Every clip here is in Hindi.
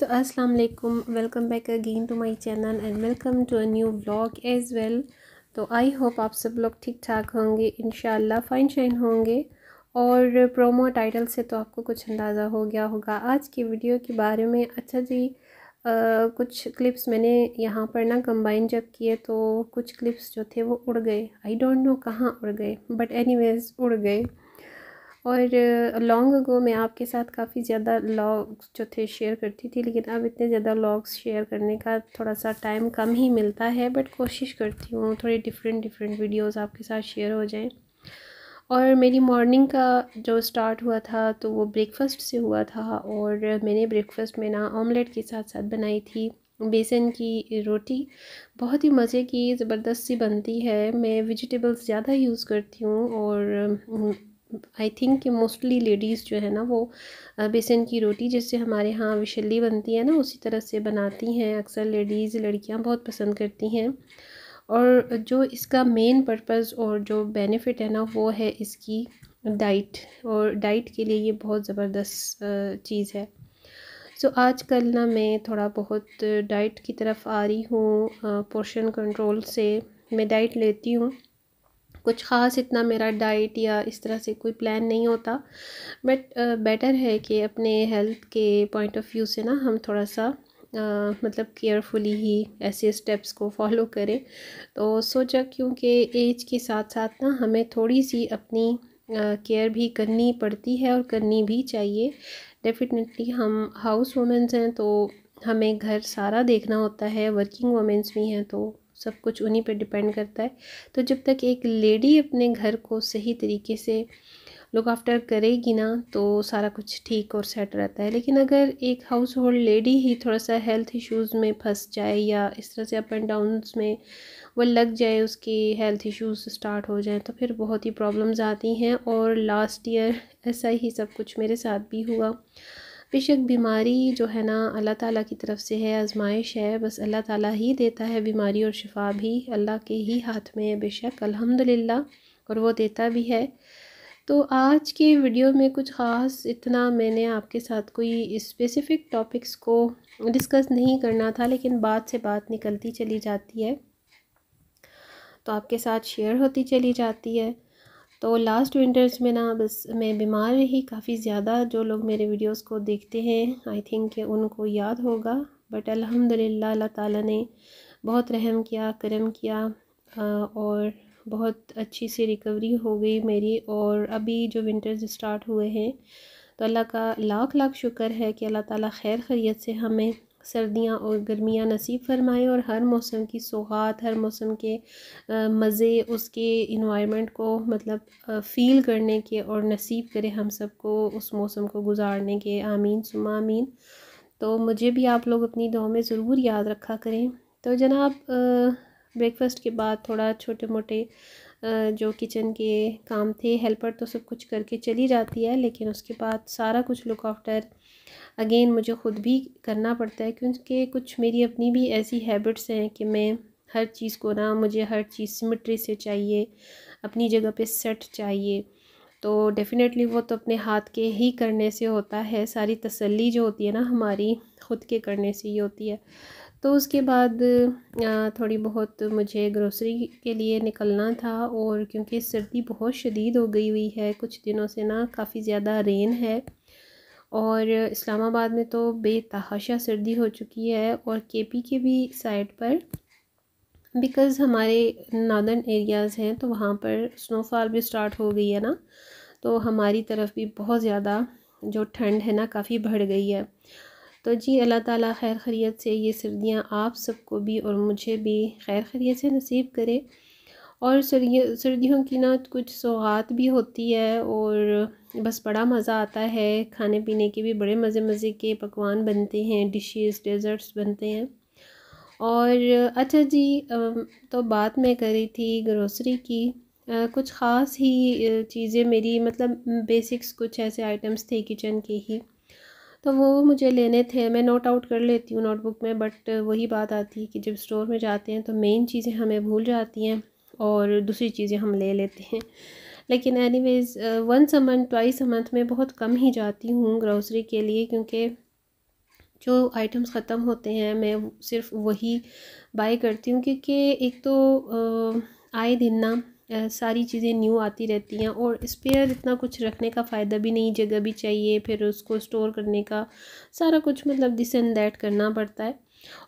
तो अस्सलाम वालेकुम welcome back again to my channel and welcome to a new vlog as well तो आई होप आप सब लोग ठीक ठाक होंगे इन फाइन शाइन होंगे और प्रोमो टाइटल से तो आपको कुछ अंदाज़ा हो गया होगा आज की वीडियो के बारे में अच्छा जी आ, कुछ क्लिप्स मैंने यहाँ पर ना कंबाइन जब किए तो कुछ क्लिप्स जो थे वो उड़ गए आई डोंट नो कहाँ उड़ गए बट एनी उड़ गए और लॉन्ग अगो मैं आपके साथ काफ़ी ज़्यादा लॉग्स जो थे शेयर करती थी लेकिन अब इतने ज़्यादा लॉग्स शेयर करने का थोड़ा सा टाइम कम ही मिलता है बट कोशिश करती हूँ थोड़ी डिफरेंट डिफरेंट वीडियोस आपके साथ शेयर हो जाएं और मेरी मॉर्निंग का जो स्टार्ट हुआ था तो वो ब्रेकफ़ास्ट से हुआ था और मैंने ब्रेकफ़ास्ट में ना ऑमलेट के साथ साथ बनाई थी बेसन की रोटी बहुत ही मज़े की ज़बरदस्त सी बनती है मैं वेजिटेबल्स ज़्यादा यूज़ करती हूँ और आई थिंक कि मोस्टली लेडीज़ जो है ना वो बेसन की रोटी जैसे हमारे यहाँ विशली बनती है ना उसी तरह से बनाती हैं अक्सर लेडीज़ लड़कियाँ बहुत पसंद करती हैं और जो इसका मेन पर्पज़ और जो बेनिफिट है ना वो है इसकी डाइट और डाइट के लिए ये बहुत ज़बरदस्त चीज़ है सो so, आज कल ना मैं थोड़ा बहुत डाइट की तरफ आ रही हूँ पोर्शन कंट्रोल से मैं डाइट लेती हूँ कुछ ख़ास इतना मेरा डाइट या इस तरह से कोई प्लान नहीं होता बट बेटर है कि अपने हेल्थ के पॉइंट ऑफ व्यू से ना हम थोड़ा सा Uh, मतलब केयरफुली ही ऐसे स्टेप्स को फॉलो करें तो सोचा क्योंकि एज के साथ साथ ना हमें थोड़ी सी अपनी केयर uh, भी करनी पड़ती है और करनी भी चाहिए डेफिनेटली हम हाउस वुमेंस हैं तो हमें घर सारा देखना होता है वर्किंग वुमेंस भी हैं तो सब कुछ उन्हीं पे डिपेंड करता है तो जब तक एक लेडी अपने घर को सही तरीके से लुक आफ्टर करेगी ना तो सारा कुछ ठीक और सेट रहता है लेकिन अगर एक हाउस होल्ड लेडी ही थोड़ा सा हेल्थ इश्यूज़ में फंस जाए या इस तरह से अप एंड डाउन में वो लग जाए उसके हेल्थ इश्यूज़ स्टार्ट हो जाए तो फिर बहुत ही प्रॉब्लम्स आती हैं और लास्ट ईयर ऐसा ही सब कुछ मेरे साथ भी हुआ बेशक बीमारी जो है ना अल्लाह ताला की तरफ से है आजमाइश है बस अल्लाह ताला ही देता है बीमारी और शिफा भी अल्लाह के ही हाथ में है बेशक अल्हम्दुलिल्लाह और वो देता भी है तो आज के वीडियो में कुछ ख़ास इतना मैंने आपके साथ कोई स्पेसिफ़िक टॉपिक्स को डिस्कस नहीं करना था लेकिन बात से बात निकलती चली जाती है तो आपके साथ शेयर होती चली जाती है तो लास्ट विंटर्स में ना बस मैं बीमार रही काफ़ी ज़्यादा जो लोग मेरे वीडियोस को देखते हैं आई थिंक कि उनको याद होगा बट अल्हम्दुलिल्लाह अल्लाह ताला ने बहुत रहम किया करम किया और बहुत अच्छी सी रिकवरी हो गई मेरी और अभी जो विंटर्स स्टार्ट हुए हैं तो अल्लाह का लाख लाख शुक्र है कि अल्लाह ताला खैर खैरियत से हमें सर्दियाँ और गर्मियाँ नसीब फरमाएँ और हर मौसम की सौगात हर मौसम के मज़े उसके इन्वायरमेंट को मतलब फ़ील करने के और नसीब करें हम सबको उस मौसम को गुजारने के आमीन सुमा आमीन तो मुझे भी आप लोग अपनी दुआ में ज़रूर याद रखा करें तो जनाब ब्रेकफास्ट के बाद थोड़ा छोटे मोटे जो किचन के काम थे हेल्पर तो सब कुछ करके चली जाती है लेकिन उसके बाद सारा कुछ लुक आफ्टर अगेन मुझे ख़ुद भी करना पड़ता है क्योंकि कुछ मेरी अपनी भी ऐसी हैबिट्स हैं कि मैं हर चीज़ को ना मुझे हर चीज़ सिमट्री से चाहिए अपनी जगह पे सेट चाहिए तो डेफ़िनेटली वो तो अपने हाथ के ही करने से होता है सारी तसल्ली जो होती है ना हमारी ख़ुद के करने से ही होती है तो उसके बाद थोड़ी बहुत मुझे ग्रोसरी के लिए निकलना था और क्योंकि सर्दी बहुत शदीद हो गई हुई है कुछ दिनों से ना काफ़ी ज़्यादा रेन है और इस्लामाबाद में तो बेतहाशा सर्दी हो चुकी है और के पी के भी साइड पर बिकॉज़ हमारे नादर्न एरियाज़ हैं तो वहाँ पर स्नोफॉल भी स्टार्ट हो गई है ना तो हमारी तरफ भी बहुत ज़्यादा जो ठंड है ना काफ़ी बढ़ गई है तो जी अल्लाह ताला खैर खरीत से ये सर्दियाँ आप सबको भी और मुझे भी खैर खरीत से नसीब करे और सर्दियों सर्दियों की ना कुछ सौगात भी होती है और बस बड़ा मज़ा आता है खाने पीने के भी बड़े मज़े मज़े के पकवान बनते हैं डिशेस डेज़र्ट्स बनते हैं और अच्छा जी तो बात मैं कर रही थी ग्रोसरी की कुछ ख़ास ही चीज़ें मेरी मतलब बेसिक्स कुछ ऐसे आइटम्स थे किचन के ही तो वो मुझे लेने थे मैं नोट आउट कर लेती हूँ नोटबुक में बट वही बात आती है कि जब स्टोर में जाते हैं तो मेन चीज़ें हमें भूल जाती हैं और दूसरी चीज़ें हम ले लेते हैं लेकिन anyways once a month twice a month में बहुत कम ही जाती हूँ ग्रॉसरी के लिए क्योंकि जो आइटम्स ख़त्म होते हैं मैं सिर्फ वही बाई करती हूँ क्योंकि एक तो आए दिन ना सारी चीज़ें न्यू आती रहती हैं और स्पेयर इतना कुछ रखने का फ़ायदा भी नहीं जगह भी चाहिए फिर उसको स्टोर करने का सारा कुछ मतलब दिस एंड दैट करना पड़ता है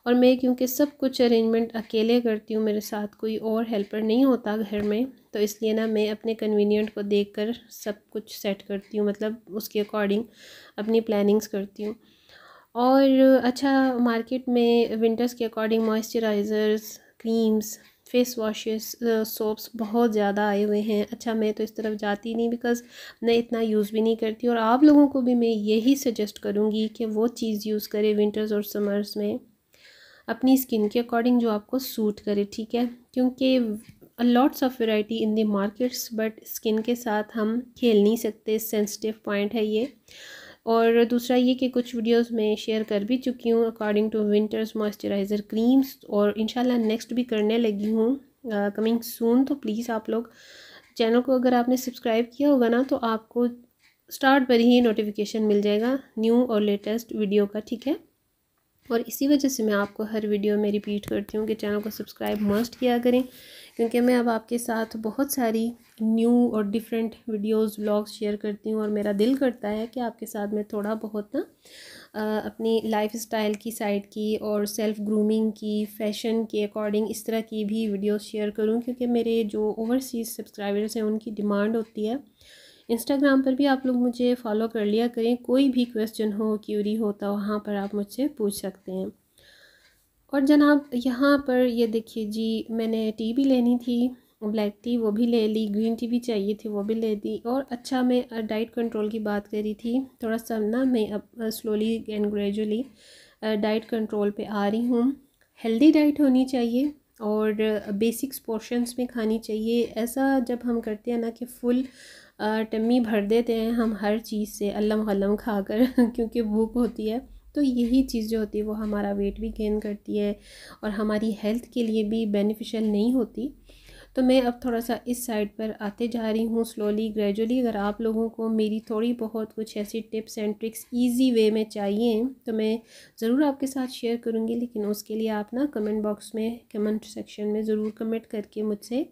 और मैं क्योंकि सब कुछ अरेंजमेंट अकेले करती हूँ मेरे साथ कोई और हेल्पर नहीं होता घर में तो इसलिए ना मैं अपने कन्वीनियंट को देख कर सब कुछ सेट करती हूँ मतलब उसके अकॉर्डिंग अपनी प्लानिंग्स करती हूँ और अच्छा मार्केट में विंटर्स के according moisturisers creams face washes soaps बहुत ज़्यादा आए हुए हैं अच्छा मैं तो इस तरफ जाती नहीं बिकॉज़ मैं इतना यूज़ भी नहीं करती और आप लोगों को भी मैं यही सजेस्ट करूँगी कि वो चीज़ यूज़ करें विंटर्स और समर्स में अपनी स्किन के अकॉर्डिंग जो आपको सूट करे ठीक है क्योंकि lots of variety in the markets but skin के साथ हम खेल नहीं सकते सेंसिटिव पॉइंट है ये और दूसरा ये कि कुछ वीडियोस में शेयर कर भी चुकी हूँ according to winters moisturiser creams और इंशाल्लाह नेक्स्ट भी करने लगी हूँ कमिंग सून तो प्लीज़ आप लोग चैनल को अगर आपने सब्सक्राइब किया होगा ना तो आपको स्टार्ट पर ही नोटिफिकेशन मिल जाएगा न्यू और लेटेस्ट वीडियो का ठीक है और इसी वजह से मैं आपको हर वीडियो में रिपीट करती हूँ कि चैनल को सब्सक्राइब मस्ट किया करें क्योंकि मैं अब आपके साथ बहुत सारी न्यू और डिफरेंट वीडियोस व्लॉग्स शेयर करती हूँ और मेरा दिल करता है कि आपके साथ मैं थोड़ा बहुत ना अपनी लाइफ स्टाइल की साइड की और सेल्फ़ ग्रूमिंग की फ़ैशन के अकॉर्डिंग इस तरह की भी वीडियोस शेयर करूँ क्योंकि मेरे जो ओवरसीज़ सब्सक्राइबर्स हैं उनकी डिमांड होती है इंस्टाग्राम पर भी आप लोग मुझे फॉलो कर लिया करें कोई भी क्वेश्चन हो क्यूरी हो तो वहाँ पर आप मुझसे पूछ सकते हैं और जनाब यहाँ पर ये देखिए जी मैंने टी भी लेनी थी ब्लैक टी वो भी ले ली ग्रीन टी भी चाहिए थी वो भी ले दी और अच्छा मैं डाइट कंट्रोल की बात करी थी थोड़ा सा ना मैं अब slowly and gradually diet control पे आ रही हूँ हेल्दी डाइट होनी चाहिए और बेसिक्स पोर्शंस में खानी चाहिए ऐसा जब हम करते हैं ना कि फुल टम्मी भर देते हैं हम हर चीज़ से अल्लम गलम खा कर क्योंकि भूख होती है तो यही चीज़ जो होती है वो हमारा वेट भी गेन करती है और हमारी हेल्थ के लिए भी बेनिफिशियल नहीं होती तो मैं अब थोड़ा सा इस साइड पर आते जा रही हूँ स्लोली ग्रेजुअली अगर आप लोगों को मेरी थोड़ी बहुत कुछ ऐसी tips and tricks easy way में चाहिए तो मैं ज़रूर आपके साथ शेयर करूँगी लेकिन उसके लिए आप ना कमेंट बॉक्स में कमेंट सेक्शन में ज़रूर कमेंट करके मुझसे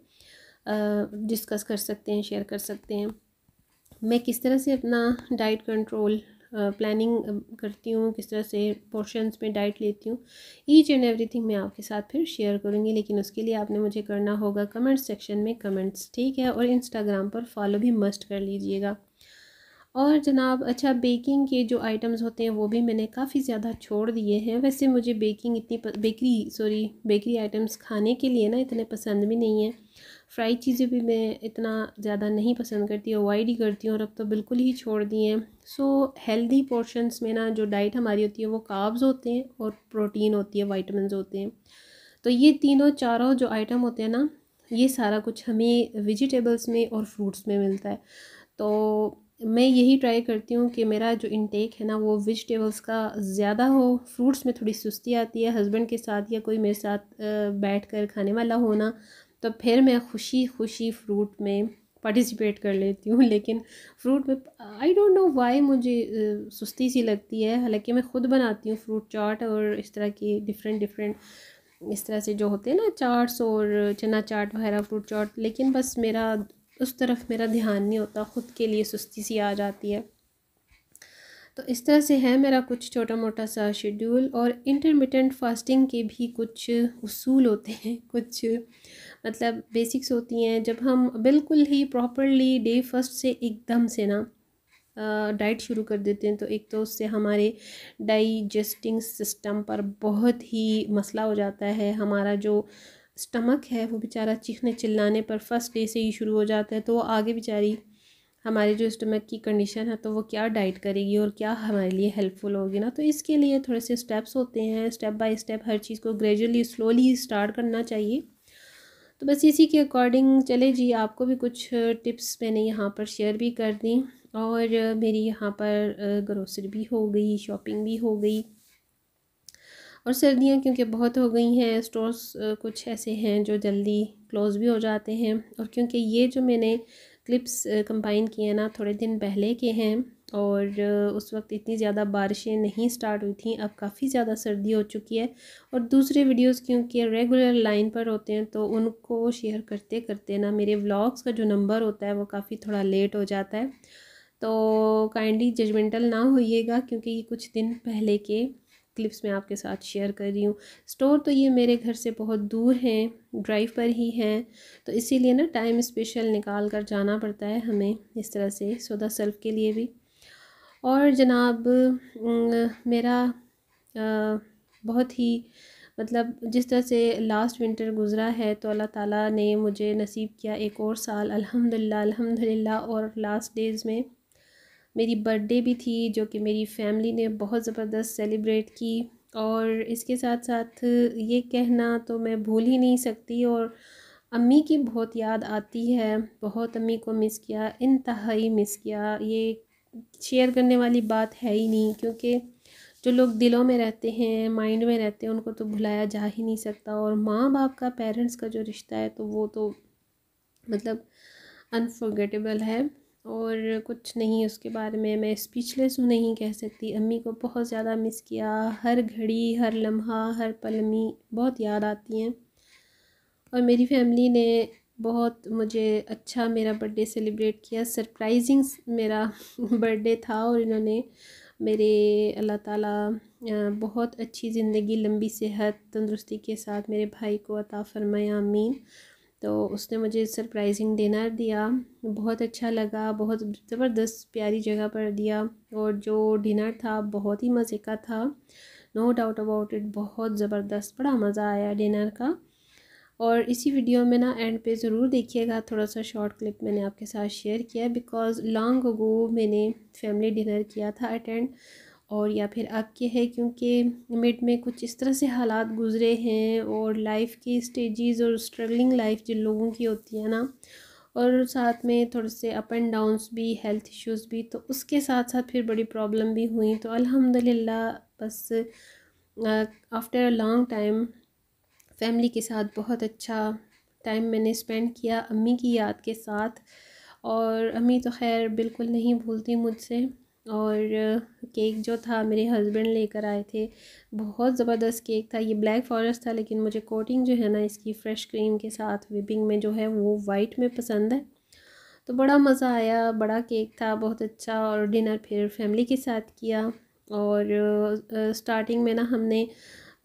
डिस्कस कर सकते हैं शेयर कर सकते हैं मैं किस तरह से अपना डाइट कंट्रोल प्लानिंग करती हूँ किस तरह से पोर्शंस में डाइट लेती हूँ ईच एंड एवरीथिंग मैं आपके साथ फिर शेयर करूँगी लेकिन उसके लिए आपने मुझे करना होगा कमेंट सेक्शन में कमेंट्स ठीक है और इंस्टाग्राम पर फॉलो भी मस्ट कर लीजिएगा और जनाब अच्छा बेकिंग के जो आइटम्स होते हैं वो भी मैंने काफ़ी ज़्यादा छोड़ दिए हैं वैसे मुझे बेकिंग इतनी बेकरी सॉरी बेकरी आइटम्स खाने के लिए ना इतने पसंद भी नहीं है फ्राई चीज़ें भी मैं इतना ज़्यादा नहीं पसंद करती अवॉइड ही करती हूँ और अब तो बिल्कुल ही छोड़ दिए हैं सो हेल्दी पोर्शंस में ना जो डाइट हमारी होती है वो काब्स होते हैं और प्रोटीन होती है वाइटमिन होते हैं तो ये तीनों चारों जो आइटम होते हैं ना ये सारा कुछ हमें वेजिटेबल्स में और फ्रूट्स में मिलता है तो मैं यही ट्राई करती हूँ कि मेरा जो इनटेक है ना वो वेजिटेबल्स का ज़्यादा हो फ्रूट्स में थोड़ी सुस्ती आती है हस्बैंड के साथ या कोई मेरे साथ बैठ कर खाने वाला होना तो फिर मैं खुशी खुशी फ्रूट में पार्टिसिपेट कर लेती हूँ लेकिन फ्रूट में आई डोंट नो वाई मुझे सुस्ती सी लगती है हालांकि मैं ख़ुद बनाती हूँ फ्रूट चाट और इस तरह की डिफरेंट डिफरेंट इस तरह से जो होते हैं ना चाट्स और चना चाट वगैरह फ्रूट चाट लेकिन बस मेरा उस तरफ मेरा ध्यान नहीं होता ख़ुद के लिए सुस्ती सी आ जाती है तो इस तरह से है मेरा कुछ छोटा मोटा सा शेड्यूल और इंटरमिटेंट फास्टिंग के भी कुछ उसूल होते हैं कुछ मतलब बेसिक्स होती हैं जब हम बिल्कुल ही प्रॉपरली डे फर्स्ट से एकदम से ना डाइट शुरू कर देते हैं तो एक तो उससे हमारे डाइजेस्टिंग सिस्टम पर बहुत ही मसला हो जाता है हमारा जो स्टमक है वो बेचारा चीखने चिल्लाने पर फर्स्ट डे से ही शुरू हो जाता है तो वो आगे बेचारी हमारे जो स्टमक की कंडीशन है तो वो क्या डाइट करेगी और क्या हमारे लिए हेल्पफुल होगी ना तो इसके लिए थोड़े से स्टेप्स होते हैं स्टेप बाय स्टेप हर चीज़ को ग्रेजुअली स्लोली स्टार्ट करना चाहिए तो बस इसी के अकॉर्डिंग चले जी आपको भी कुछ टिप्स मैंने यहाँ पर शेयर भी कर दी और मेरी यहाँ पर ग्रोसरी भी हो गई शॉपिंग भी हो गई और सर्दियाँ क्योंकि बहुत हो गई हैं स्टोर्स कुछ ऐसे हैं जो जल्दी क्लोज़ भी हो जाते हैं और क्योंकि ये जो मैंने क्लिप्स कंबाइन किए ना थोड़े दिन पहले के हैं और उस वक्त इतनी ज़्यादा बारिशें नहीं स्टार्ट हुई थी अब काफ़ी ज़्यादा सर्दी हो चुकी है और दूसरे वीडियोस क्योंकि रेगुलर लाइन पर होते हैं तो उनको शेयर करते करते ना मेरे व्लॉग्स का जो नंबर होता है वो काफ़ी थोड़ा लेट हो जाता है तो काइंडली जजमेंटल ना होइएगा क्योंकि ये कुछ दिन पहले के क्लिप्स मैं आपके साथ शेयर कर रही हूँ स्टोर तो ये मेरे घर से बहुत दूर हैं ड्राइव पर ही हैं तो इसीलिए ना टाइम स्पेशल निकाल कर जाना पड़ता है हमें इस तरह से सौदा सेल्फ के लिए भी और जनाब मेरा बहुत ही मतलब जिस तरह से लास्ट विंटर गुज़रा है तो अल्लाह ताला ने मुझे नसीब किया एक और साल अल्हम्दुलिल्लाह अल्हम्दुलिल्लाह और लास्ट डेज़ में मेरी बर्थडे भी थी जो कि मेरी फैमिली ने बहुत ज़बरदस्त सेलिब्रेट की और इसके साथ साथ ये कहना तो मैं भूल ही नहीं सकती और अम्मी की बहुत याद आती है बहुत अम्मी को मिस किया इंतहाई मिस किया ये शेयर करने वाली बात है ही नहीं क्योंकि जो लोग दिलों में रहते हैं माइंड में रहते हैं उनको तो भुलाया जा ही नहीं सकता और माँ बाप का पेरेंट्स का जो रिश्ता है तो वो तो मतलब अनफॉर्गेटेबल है और कुछ नहीं उसके बारे में मैं स्पीचलेस हूँ नहीं कह सकती अम्मी को बहुत ज़्यादा मिस किया हर घड़ी हर लम्हा हर पलमी बहुत याद आती हैं और मेरी फैमिली ने बहुत मुझे अच्छा मेरा बर्थडे सेलिब्रेट किया सरप्राइजिंग मेरा बर्थडे था और इन्होंने मेरे अल्लाह ताला बहुत अच्छी ज़िंदगी लंबी सेहत तंदुरुस्ती के साथ मेरे भाई को अता फरमाया अमीन तो उसने मुझे सरप्राइजिंग डिनर दिया बहुत अच्छा लगा बहुत ज़बरदस्त प्यारी जगह पर दिया और जो डिनर था बहुत ही मज़े का था नो डाउट अबाउट इट बहुत ज़बरदस्त बड़ा मज़ा आया डिनर का और इसी वीडियो में ना एंड पे ज़रूर देखिएगा थोड़ा सा शॉर्ट क्लिप मैंने आपके साथ शेयर किया बिकॉज़ लॉन्ग गो मैंने फैमिली डिनर किया था अटेंड और या फिर अब क्या है क्योंकि मिड में कुछ इस तरह से हालात गुजरे हैं और लाइफ की स्टेजेस और स्ट्रगलिंग लाइफ जिन लोगों की होती है ना और साथ में थोड़े से अप एंड डाउनस भी हेल्थ इश्यूज़ भी तो उसके साथ साथ फिर बड़ी प्रॉब्लम भी हुई तो अलहमदिल्ला बस after a long time family के साथ बहुत अच्छा टाइम मैंने स्पेंड किया अम्मी की याद के साथ और अम्मी तो खैर बिल्कुल नहीं भूलती मुझसे और केक जो था मेरे हस्बैंड लेकर आए थे बहुत ज़बरदस्त केक था ये ब्लैक फॉरेस्ट था लेकिन मुझे कोटिंग जो है ना इसकी फ़्रेश क्रीम के साथ विपिंग में जो है वो वाइट में पसंद है तो बड़ा मज़ा आया बड़ा केक था बहुत अच्छा और डिनर फिर फैमिली के साथ किया और स्टार्टिंग में ना हमने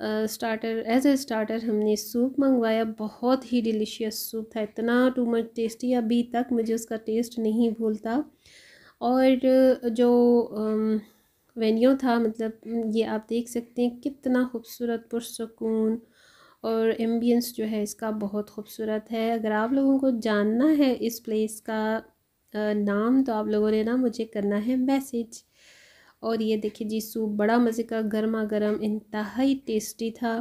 स्टार्टर एज ए स्टार्टर हमने सूप मंगवाया बहुत ही डिलीशियस सूप था इतना टू मच टेस्टी अभी तक मुझे उसका टेस्ट नहीं भूलता और जो वेन्यू था मतलब ये आप देख सकते हैं कितना खूबसूरत पुरसकून और एम्बियंस जो है इसका बहुत खूबसूरत है अगर आप लोगों को जानना है इस प्लेस का नाम तो आप लोगों ने ना मुझे करना है मैसेज और ये देखिए जी सूप बड़ा मज़े का गर्मा गर्म इंतहाई टेस्टी था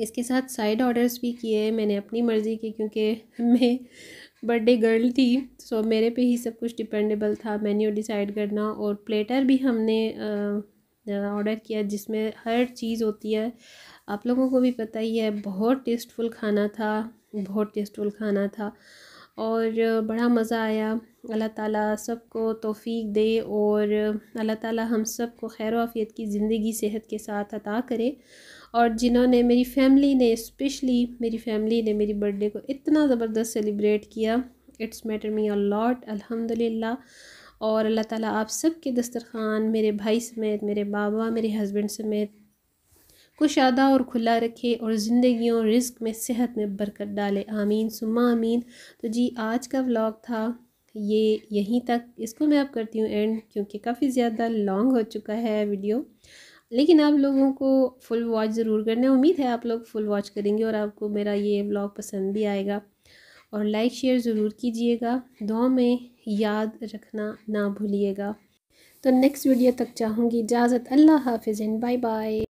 इसके साथ साइड ऑर्डर्स भी किए मैंने अपनी मर्ज़ी के क्योंकि मैं बर्थडे गर्ल थी सो मेरे पे ही सब कुछ डिपेंडेबल था मेन्यू डिसाइड करना और प्लेटर भी हमने ऑर्डर किया जिसमें हर चीज़ होती है आप लोगों को भी पता ही है बहुत टेस्टफुल खाना था बहुत टेस्टफुल खाना था और बड़ा मज़ा आया अल्लाह ताला सबको तौफीक दे और अल्लाह ताला हम सब को खैर आफ़ियत की ज़िंदगी सेहत के साथ अता करे और जिन्होंने मेरी फैमिली ने स्पेशली मेरी फैमिली ने मेरी बर्थडे को इतना ज़बरदस्त सेलिब्रेट किया इट्स मैटर मी लॉट अल्हम्दुलिल्लाह और अल्लाह ताला आप सब के दस्तरखान मेरे भाई समेत मेरे बाबा मेरे हस्बैंड समेत कुशादा और खुला रखे और ज़िंदगी और रिस्क में सेहत में बरकत डाले आमीन सुमा आमीन तो जी आज का व्लॉग था ये यहीं तक इसको मैं अब करती हूँ एंड क्योंकि काफ़ी ज़्यादा लॉन्ग हो चुका है वीडियो लेकिन आप लोगों को फुल वॉच ज़रूर करना उम्मीद है आप लोग फुल वॉच करेंगे और आपको मेरा ये ब्लॉग पसंद भी आएगा और लाइक शेयर ज़रूर कीजिएगा दुआ में याद रखना ना भूलिएगा तो नेक्स्ट वीडियो तक चाहूँगी इजाज़त अल्लाह हाफिज़ एंड बाय बाय